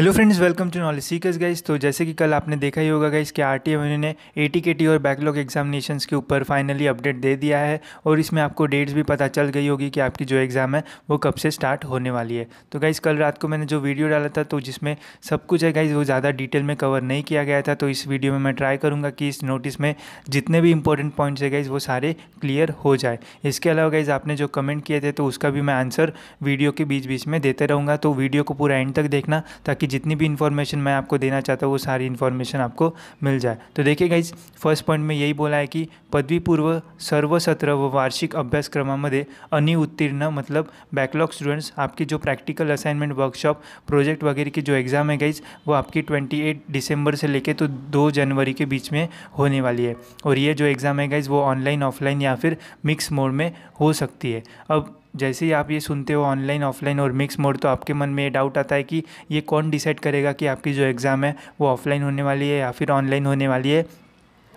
hello friends welcome to knowledge seekers guys तो जैसे कि कल आपने देखा ही होगा गाइस कि टी के टी और बैकलॉग एग्जामिनेशंस के ऊपर फाइनली अपडेट दे दिया है और इसमें आपको डेट्स भी पता चल गई होगी कि आपकी जो एग्ज़ाम है वो कब से स्टार्ट होने वाली है तो गाइस कल रात को मैंने जो वीडियो डाला था तो जिसमें सब कुछ है गाइज़ वो ज़्यादा डिटेल में कवर नहीं किया गया था तो इस वीडियो में मैं ट्राई करूँगा कि इस नोटिस में जितने भी इंपॉर्टेंट पॉइंट्स है गाइज़ वो सारे क्लियर हो जाए इसके अलावा गाइज़ आपने जो कमेंट किए थे तो उसका भी मैं आंसर वीडियो के बीच बीच में देते रहूँगा तो वीडियो को पूरा एंड तक देखना ताकि जितनी भी इन्फॉर्मेशन मैं आपको देना चाहता हूँ वो सारी इन्फॉर्मेशन आपको मिल जाए तो देखिए गाइज फर्स्ट पॉइंट में यही बोला है कि पदवीपूर्व सर्व सत्र व वार्षिक अभ्यासक्रमामध्ये अनिउत्तीर्ण मतलब बैकलॉग स्टूडेंट्स आपकी जो प्रैक्टिकल असाइनमेंट वर्कशॉप प्रोजेक्ट वगैरह की जो एग्ज़ाम है गाइज वो आपकी ट्वेंटी दिसंबर से लेके तो दो जनवरी के बीच में होने वाली है और ये जो एग्ज़ाम है गाइज वो ऑनलाइन ऑफलाइन या फिर मिक्स मोड में हो सकती है अब जैसे ही आप ये सुनते हो ऑनलाइन ऑफलाइन और मिक्स मोड तो आपके मन में ये डाउट आता है कि ये कौन डिसाइड करेगा कि आपकी जो एग्ज़ाम है वो ऑफलाइन होने वाली है या फिर ऑनलाइन होने वाली है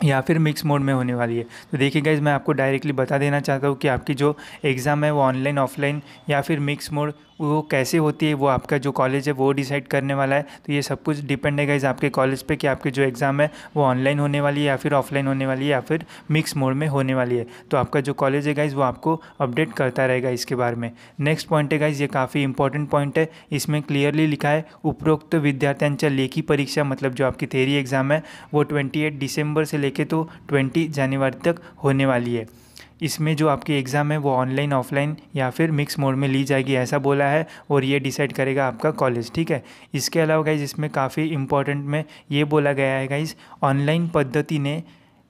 या फिर मिक्स मोड में होने वाली है तो देखिए गाइज मैं आपको डायरेक्टली बता देना चाहता हूँ कि आपकी जो एग्ज़ाम है वो ऑनलाइन ऑफलाइन या फिर मिक्स मोड वो कैसे होती है वो आपका जो कॉलेज है वो डिसाइड करने वाला है तो ये सब कुछ डिपेंड है गाइज आपके कॉलेज पे कि आपके जो एग्ज़ाम है वो ऑनलाइन होने वाली है या फिर ऑफलाइन होने वाली है या फिर मिक्स मोड में होने वाली है तो आपका जो कॉलेज है गाइज़ वो आपको अपडेट करता रहेगा इसके बारे में नेक्स्ट पॉइंट है गाइज़ ये काफ़ी इंपॉर्टेंट पॉइंट है इसमें क्लियरली लिखा है उपरोक्त विद्यार्थ्यांच्या लेखी परीक्षा मतलब जो आपकी थेरी एग्ज़ाम है वो ट्वेंटी डिसम्बर से लेके तो ट्वेंटी जनवरी तक होने वाली है इसमें जो आपकी एग्ज़ाम है वो ऑनलाइन ऑफलाइन या फिर मिक्स मोड में ली जाएगी ऐसा बोला है और ये डिसाइड करेगा आपका कॉलेज ठीक है इसके अलावा गाइज इसमें काफ़ी इंपॉर्टेंट में ये बोला गया है गाइज ऑनलाइन पद्धति ने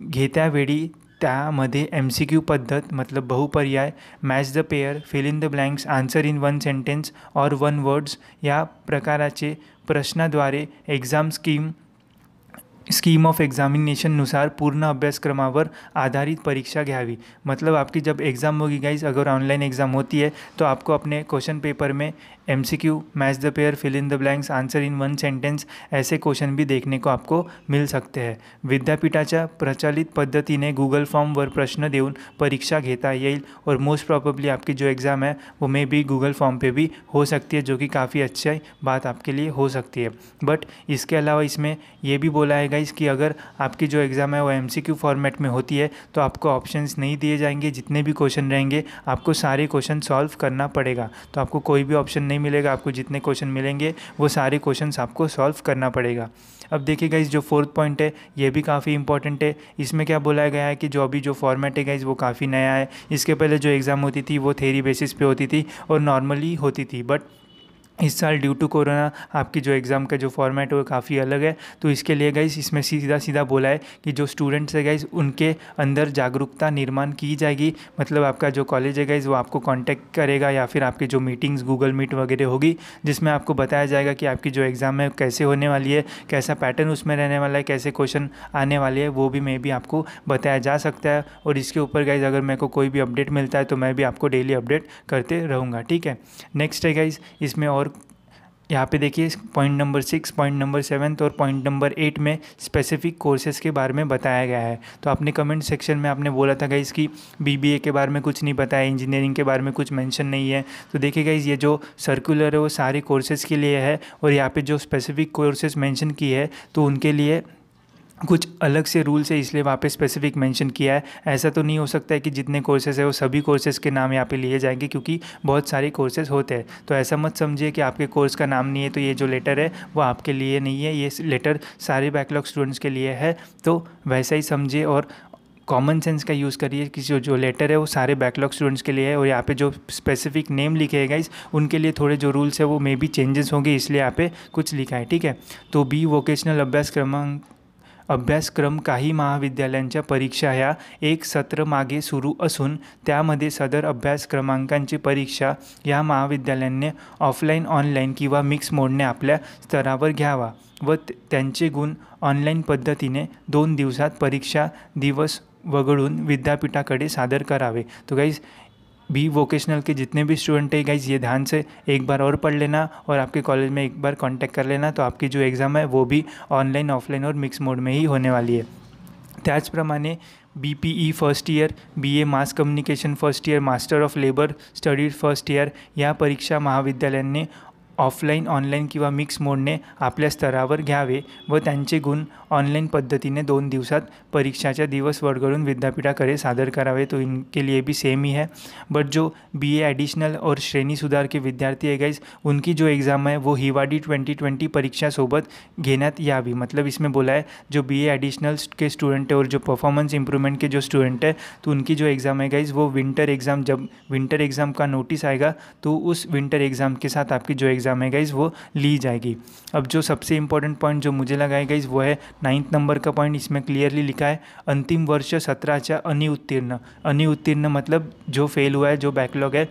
पद्धतीने वेड़ी त्यामध्ये एम सी क्यू पद्धत मतलब बहुपर्याय match the pair fill in the blanks answer in one sentence और वन वर्ड्स या प्रकाराचे प्रश्नाद्वारे exam scheme scheme of examination अनुसार पूर्ण अभ्यासक्रमावर आधारित परीक्षा घयावी मतलब आपकी जब एग्ज़ाम होगी गाइज अगर ऑनलाइन एग्ज़ाम होती है तो आपको अपने क्वेश्चन पेपर में M C Q match the pair fill in the blanks answer in one sentence ऐसे क्वेश्चन भी देखने को आपको मिल सकते हैं विद्यापीठा प्रचलित पद्धति ने गूगल फॉर्म व प्रश्न देऊन परीक्षा घेता येईल और मोस्ट प्रॉबली आपकी जो एग्ज़ाम है वो मे भी गूगल फॉर्म पे भी हो सकती है जो कि काफ़ी अच्छी बात आपके लिए हो सकती है बट इसके अलावा इसमें यह भी बोला है गाइस कि अगर आपकी जो एग्ज़ाम है वो एम सी क्यू फॉर्मेट में होती है तो आपको ऑप्शन नहीं दिए जाएंगे जितने भी क्वेश्चन रहेंगे आपको सारे क्वेश्चन सॉल्व करना पड़ेगा तो आपको कोई भी ऑप्शन नहीं मिलेगा आपको जितने क्वेश्चन मिलेंगे वो सारे क्वेश्चन आपको सॉल्व करना पड़ेगा अब देखिए गाइज जो फोर्थ पॉइंट है ये भी काफ़ी इंपॉर्टेंट है इसमें क्या बोला गया है कि जो अभी जो फॉर्मेट है गाइज वो काफ़ी नया है इसके पहले जो एग्ज़ाम होती थी वो थेरी बेसिस पे होती थी और नॉर्मली होती थी बट इस साल ड्यू टू कोरोना आपकी जो एग्ज़ाम का जो फॉर्मेट है वो काफ़ी अलग है तो इसके लिए गाइस इसमें सीधा सीधा बोला है कि जो स्टूडेंट्स है गाइस उनके अंदर जागरूकता निर्माण की जाएगी मतलब आपका जो कॉलेज है गाइस वो आपको कांटेक्ट करेगा या फिर आपकी जो मीटिंग्स गूगल मीट वगैरह होगी जिसमें आपको बताया जाएगा कि आपकी जो एग्ज़ाम है कैसे होने वाली है कैसा पैटर्न उसमें रहने वाला है कैसे क्वेश्चन आने वाले हैं वो भी मे भी आपको बताया जा सकता है और इसके ऊपर गाइज अगर मेरे को कोई भी अपडेट मिलता है तो मैं भी आपको डेली अपडेट करते रहूँगा ठीक है नेक्स्ट है गाइज इसमें और यहाँ पे देखिए point number six point number seven और पॉइंट नंबर एट में स्पेसिफिक कोर्सेज़ के बारे में बताया गया है तो आपने कमेंट सेक्शन में आपने बोला था गाइज़ इसकी बी के बारे में कुछ नहीं बताया इंजीनियरिंग के बारे में कुछ मैंशन नहीं है तो देखिए गाइज़ ये जो सर्कुलर है वो सारे कोर्सेज़ के लिए है और यहाँ पर जो स्पेसिफिक कोर्सेज़ मैंशन की है तो उनके लिए कुछ अलग से रूल्स है इसलिए वहाँ पे स्पेसिफिक मेंशन किया है ऐसा तो नहीं हो सकता है कि जितने कोर्सेज है वो सभी कोर्सेज के नाम यहाँ पे लिए जाएंगे क्योंकि बहुत सारे कोर्सेज होते हैं तो ऐसा मत समझिए कि आपके कोर्स का नाम नहीं है तो ये जो लेटर है वो आपके लिए नहीं है ये लेटर सारे बैकलॉग स्टूडेंट्स के लिए है तो वैसा ही समझिए और कॉमन सेंस का यूज़ करिए कि जो जो लेटर है वो सारे बैकलॉग स्टूडेंट्स के लिए है और यहाँ पे जो स्पेसिफिक नेम लिखे हैं गाइज उनके लिए थोड़े जो रूल्स है वो मे बी चेंजेस होंगे इसलिए यहाँ पे कुछ लिखा है ठीक है तो बी वोकेशनल अभ्यास क्रमांक अभ्यासक्रम काही महाविद्यालयांच्या परीक्षा ह्या एक सत्र मागे सुरू असून त्यामध्ये सदर अभ्यासक्रमांकांची परीक्षा या महाविद्यालयांनी ऑफलाईन ऑनलाईन किंवा मिक्स मोडने आपल्या स्तरावर घ्यावा व त्यांचे गुण ऑनलाईन पद्धतीने दोन दिवसात परीक्षा दिवस वगळून विद्यापीठाकडे सादर करावे तो काही भी वोकेशनल के जितने भी स्टूडेंट है गाइज ये ध्यान से एक बार और पढ़ लेना और आपके कॉलेज में एक बार कॉन्टैक्ट कर लेना तो आपकी जो एग्ज़ाम है वो भी ऑनलाइन ऑफलाइन और मिक्स मोड में ही होने वाली है त्याचप्रमाणे B P E first year B A mass communication first year master of labour studies first year या परीक्षा महाविद्यालय ने ऑफलाइन ऑनलाइन कि मिक्स मोड ने अपने स्तरावर घयावे व ते गुण पद्धति ने दोन परीक्षा के दिवस वगळून विद्यापीठाकडे सादर करावे तो इनके लिए भी सेम ही है बट जो बी एडिशनल और श्रेणी सुधार के विद्यार्थी है गाइज उनकी जो एग्ज़ाम है वो हिवाडी ट्वेंटी ट्वेंटी परीक्षा सोबत घेण्यात यावी मतलब इसमें बोला है जो बी ए एडिशनल के स्टूडेंट है और जो परफॉर्मेंस इंप्रूवमेंट के जो स्टूडेंट है तो उनकी जो एग्ज़ाम है गाइज वो विंटर एग्ज़ाम जब विंटर एग्ज़ाम का नोटिस आएगा तो उस विंटर एग्ज़ाम के साथ आपकी जो एग्ज़ाम एग्ज़ाम है गाइज़ वो ली जाएगी अब जो सबसे इंपॉर्टेंट पॉइंट जो मुझे लगा है गाइज़ वो है नाइन्थ नंबर का पॉइंट इसमें क्लियरली लिखा है अंतिम वर्ष उत्तीर्ण अनि उत्तीर्ण मतलब जो फेल हुआ है जो बैकलॉग है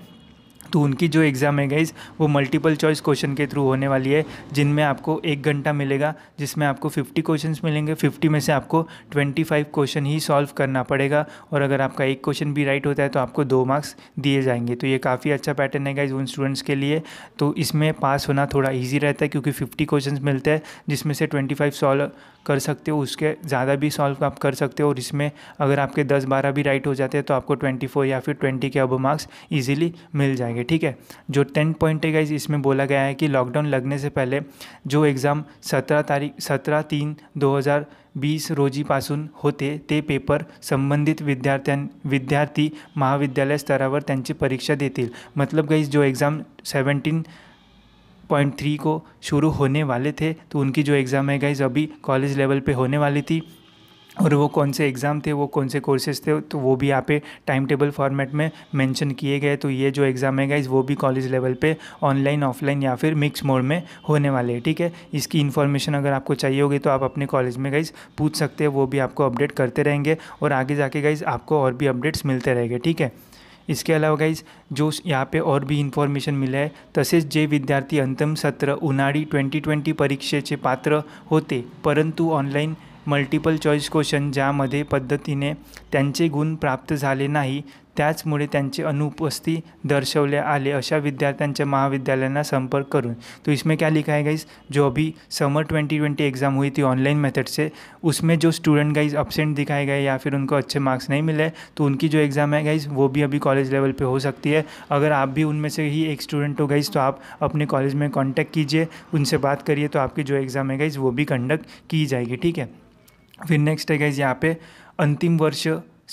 तो उनकी जो एग्ज़ाम है गाइज़ वो मल्टीपल चॉइस क्वेश्चन के थ्रू होने वाली है जिनमें आपको एक घंटा मिलेगा जिसमें आपको 50 क्वेश्चंस मिलेंगे 50 में से आपको 25 क्वेश्चन ही सॉल्व करना पड़ेगा और अगर आपका एक क्वेश्चन भी राइट होता है तो आपको दो मार्क्स दिए जाएंगे तो ये काफ़ी अच्छा पैटर्न है गाइज उन स्टूडेंट्स के लिए तो इसमें पास होना थोड़ा ईजी रहता है क्योंकि फिफ्टी क्वेश्चन मिलते हैं जिसमें से ट्वेंटी फाइव सॉल्व कर सकते हो उसके ज़्यादा भी सॉल्व आप कर सकते हो और इसमें अगर आपके दस बारह भी राइट हो जाते हैं तो आपको ट्वेंटी फोर या फिर ट्वेंटी के अब मार्क्स ईजिली मिल जाएंगे ठीक है जो टेन पॉइंट है गाइज इसमें बोला गया है कि लॉकडाउन लगने से पहले जो एग्ज़ाम सत्रह तारीख सत्रह तीन दो हजार वीस रोजीपासून होते ते पेपर संबंधित विद्यार्थ विद्यार्थी महाविद्यालय स्तरावर त्यांची परीक्षा देतील मतलब गाइज जो एग्ज़ाम सेवनटीन पॉइंट थ्री को शुरू होने वाले थे तो उनकी जो एग्ज़ाम है गाइज अभी कॉलेज लेवल पे होने वाली थी और वो कौन से एग्ज़ाम थे वो कौन से कोर्सेज थे तो वो भी यहाँ पे टाइम टेबल फॉर्मेट में मेंशन किए गए तो ये जो एग्ज़ाम है गाइज वो भी कॉलेज लेवल पे ऑनलाइन ऑफलाइन या फिर मिक्स मोड में होने वाले हैं ठीक है इसकी इन्फॉर्मेशन अगर आपको चाहिए होगी तो आप अपने कॉलेज में गाइज पूछ सकते हैं वो भी आपको अपडेट करते रहेंगे और आगे जाके गाइज आपको और भी अपडेट्स मिलते रहेंगे ठीक है इसके अलावा गाइज जो यहाँ पे और भी इन्फॉर्मेशन मिले आहे तसेच जे विद्यार्थी अंतिम सत्र उन्हाळी ट्वेंटी ट्वेंटी परीक्षेचे पात्र होते परंतु ऑनलाइन मल्टिपल चॉईस क्वेश्चन ज्यामध्ये पद्धतीने त्यांचे गुण प्राप्त झाले नाही अनुपस्थिति त्यांची अनुपस्थिती दर्शवले आले अशा विद्यार्थ्या महाविद्यालय संपर्क करूँ तो इसमें क्या लिखा है गाइज जो अभी समर 2020 एग्ज़ाम हुई थी ऑनलाइन मेथड से उसमें जो स्टूडेंट गाइज अपसेंट दिखाए गए या फिर उनको अच्छे मार्क्स नहीं मिले तो उनकी जो एग्ज़ाम है गाइज वो भी अभी कॉलेज लेवल पर हो सकती है अगर आप भी उनमें से ही एक स्टूडेंट हो गाइज तो आप अपने कॉलेज में कॉन्टैक्ट कीजिए उनसे बात करिए तो आपकी जो एग्ज़ाम है गाइज वो भी कंडक्ट की जाएगी ठीक है फिर नेक्स्ट है गाइज यहाँ पे अंतिम वर्ष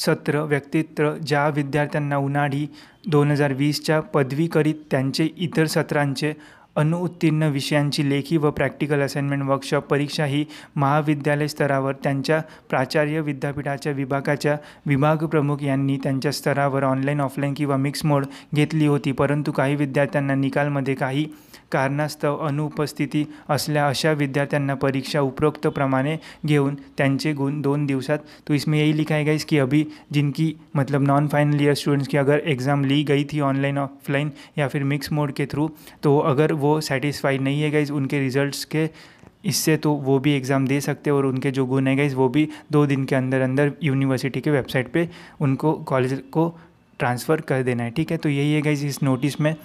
सत्र व्यक्तित्व ज्या विद्यार्थ्यांना उन्हाळी दोन हजार वीसच्या पदवीकरीत त्यांचे इतर सत्रांचे अनुत्तीर्ण विषयांची लेखी व प्रॅक्टिकल असाइनमेंट वर्कशॉप परीक्षा ही महाविद्यालय स्तरावर त्यांच्या प्राचार्य विद्यापीठाच्या विभागाच्या विभाग प्रमुख यांनी त्यांच्या स्तरावर ऑनलाईन ऑफलाईन किंवा मिक्स मोड घेतली होती परंतु काही विद्यार्थ्यांना निकालमध्ये काही कारणास्तव अनुपस्थिती असल्या अशा विद्यार्थ्यांना परीक्षा उपरोक्त प्रमाणे घेऊन त्यांचे गुण दोन दिवसात तो इसमें यही लिखा है गाइस कि अभी जिनकी मतलब नॉन फाइनल इयर स्टूडेंट्स की अगर एग्ज़ाम ली गई थी ऑनलाइन ऑफलाइन या फिर मिक्स मोड के थ्रू तो अगर वो वो सेटिस्फाई नहीं है गाइज़ उनके रिज़ल्ट के इससे तो वो भी एग्ज़ाम दे सकते हैं और उनके जो गुण है गाइज़ वो भी दो दिन के अंदर अंदर यूनिवर्सिटी के वेबसाइट पर उनको कॉलेज को ट्रांसफ़र कर देना है ठीक है तो यही है गाइज़ इस नोटिस में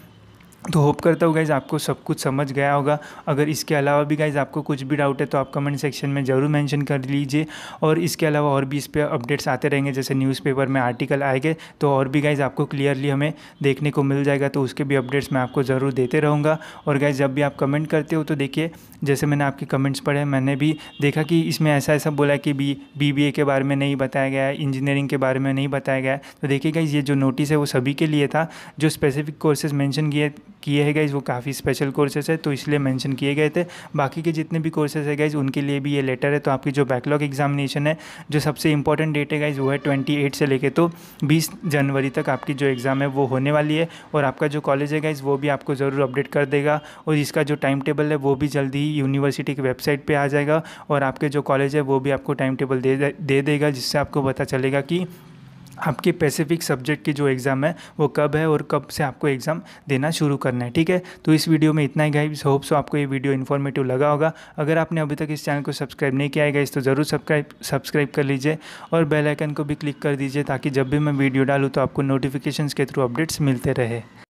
तो होप करता हूँ गाइज़ आपको सब कुछ समझ गया होगा अगर इसके अलावा भी गाइज़ आपको कुछ भी डाउट है तो आप कमेंट सेक्शन में ज़रूर मेंशन कर लीजिए और इसके अलावा और भी इस पर अपडेट्स आते रहेंगे जैसे न्यूज़पेपर में आर्टिकल आएंगे तो और भी गाइज़ आपको क्लियरली हमें देखने को मिल जाएगा तो उसके भी अपडेट्स मैं आपको ज़रूर देते रहूँगा और गाइज़ जब भी आप कमेंट करते हो तो देखिए जैसे मैंने आपके कमेंट्स पढ़े मैंने भी देखा कि इसमें ऐसा ऐसा बोला कि बी बी के बारे में नहीं बताया गया है इंजीनियरिंग के बारे में नहीं बताया गया है तो देखिए गाइज़ ये जो नोटिस है वो सभी के लिए था जो स्पेसिफिक कोर्सेज मैंशन किए किए हैं गाइज़ वो काफ़ी स्पेशल कोर्सेज है तो इसलिए मेंशन किए गए थे बाकी के जितने भी कोर्सेज है गाइज़ उनके लिए भी ये लेटर है तो आपकी जो बैकलॉग एग्जामिनेशन है जो सबसे इंपॉर्टेंट डेट है गाइज़ वो है ट्वेंटी एट से लेके तो बीस जनवरी तक आपकी जो एग्ज़ाम है वो होने वाली है और आपका जो कॉलेज है गाइज़ वो भी आपको ज़रूर अपडेट कर देगा और इसका जो टाइम टेबल है वो भी जल्दी ही यूनिवर्सिटी की वेबसाइट पर आ जाएगा और आपके जो कॉलेज है वो भी आपको टाइम टेबल दे देगा जिससे आपको पता चलेगा कि आपके पेसिफिक सब्जेक्ट की जो एग्ज़ाम है वो कब है और कब से आपको एग्ज़ाम देना शुरू करना है ठीक है तो इस वीडियो में इतना ही गाइस होप्स आपको ये वीडियो इन्फॉर्मेटिव लगा होगा अगर आपने अभी तक इस चैनल को सब्सक्राइब नहीं किया है गाइस तो ज़रूर सब्सक्राइब सब्सक्राइब कर लीजिए और बेल आइकन को भी क्लिक कर दीजिए ताकि जब भी मैं वीडियो डालूँ तो आपको नोटिफिकेशन के थ्रू अपडेट्स मिलते रहे